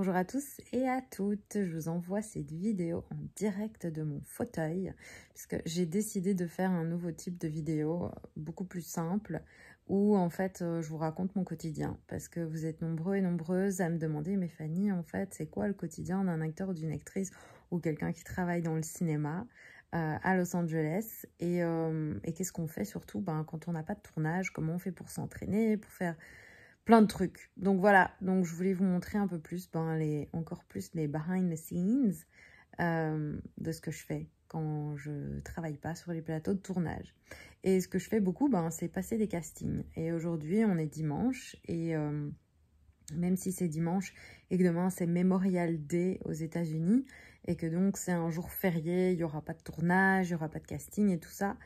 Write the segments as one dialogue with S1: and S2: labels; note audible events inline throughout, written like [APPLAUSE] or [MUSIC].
S1: Bonjour à tous et à toutes, je vous envoie cette vidéo en direct de mon fauteuil puisque j'ai décidé de faire un nouveau type de vidéo euh, beaucoup plus simple où en fait euh, je vous raconte mon quotidien parce que vous êtes nombreux et nombreuses à me demander mais Fanny en fait c'est quoi le quotidien d'un acteur ou d'une actrice ou quelqu'un qui travaille dans le cinéma euh, à Los Angeles et, et qu'est-ce qu'on fait surtout ben, quand on n'a pas de tournage, comment on fait pour s'entraîner, pour faire plein de trucs. Donc voilà, donc je voulais vous montrer un peu plus, ben, les, encore plus les behind the scenes euh, de ce que je fais quand je travaille pas sur les plateaux de tournage. Et ce que je fais beaucoup, ben, c'est passer des castings. Et aujourd'hui, on est dimanche et... Euh, même si c'est dimanche et que demain c'est Memorial Day aux États-Unis et que donc c'est un jour férié, il n'y aura pas de tournage, il n'y aura pas de casting et tout ça,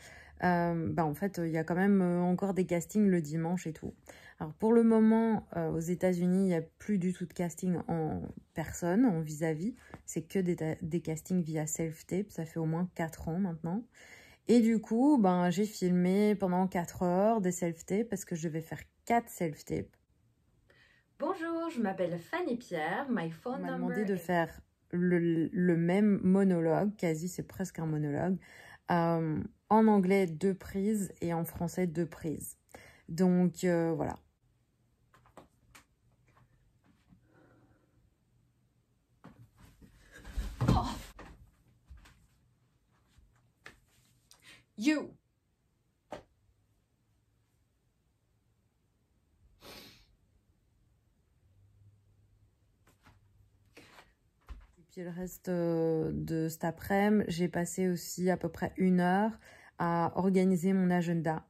S1: euh, bah, en fait, il y a quand même euh, encore des castings le dimanche et tout. Alors pour le moment, euh, aux États-Unis, il n'y a plus du tout de casting en personne, en vis-à-vis. C'est que des, des, castings via self-tape. Ça fait au moins 4 ans maintenant. Et du coup, ben, j'ai filmé pendant 4 heures des self-tapes parce que je vais faire 4 self-tapes. Bonjour, je m'appelle Fanny Pierre. My phone On m'a demandé de faire le même monologue, quasi, c'est presque un monologue, euh, en anglais, deux prises et en français, deux prises. Donc, euh, voilà. le reste euh, de cet après-midi, j'ai passé aussi à peu près une heure à organiser mon agenda.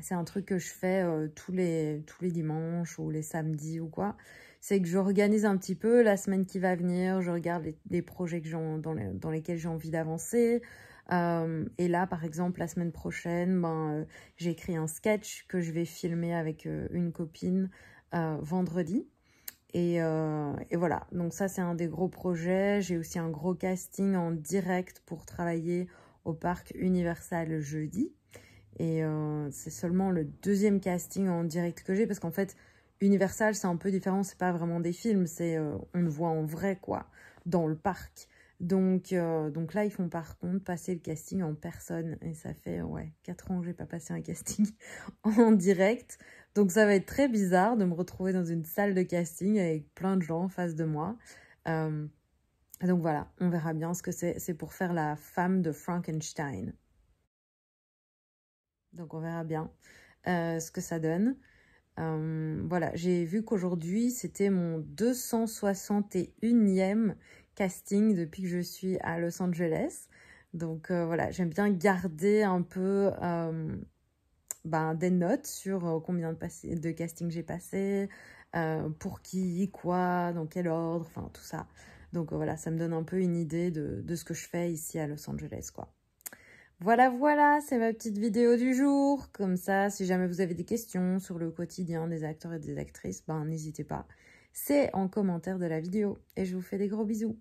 S1: C'est un truc que je fais euh, tous, les, tous les dimanches ou les samedis ou quoi. C'est que j'organise un petit peu la semaine qui va venir, je regarde les, projets que dans, lesquels j'ai envie d'avancer. Euh, et là, par exemple, la semaine prochaine, ben, j'ai écrit un sketch que je vais filmer avec une copine vendredi. Euh, et, voilà, donc ça c'est un des gros projets. J'ai aussi un gros casting en direct pour travailler au parc Universal jeudi. Et euh, c'est seulement le deuxième casting en direct que j'ai parce qu'en fait Universal c'est un peu différent, c'est pas vraiment des films, c'est euh, on le voit en vrai quoi, dans le parc. Donc, donc là ils font par contre passer le casting en personne et ça fait ouais 4 ans que j'ai pas passé un casting [LAUGHS] en direct. Donc ça va être très bizarre de me retrouver dans une salle de casting avec plein de gens en face de moi. Euh, donc voilà, on verra bien ce que c'est. C'est pour faire la femme de Frankenstein. Donc on verra bien euh, ce que ça donne. Euh, voilà, j'ai vu qu'aujourd'hui, c'était mon 261e casting depuis que je suis à Los Angeles. Donc voilà, j'aime bien garder un peu ben, des notes sur euh, combien de, castings casting j'ai passé, euh, pour qui, quoi, dans quel ordre, enfin tout ça. Donc euh, voilà, ça me donne un peu une idée de, de, ce que je fais ici à Los Angeles, quoi. Voilà, voilà, c'est ma petite vidéo du jour. Comme ça, si jamais vous avez des questions sur le quotidien des acteurs et des actrices, ben n'hésitez pas. C'est en commentaire de la vidéo. Et je vous fais des gros bisous.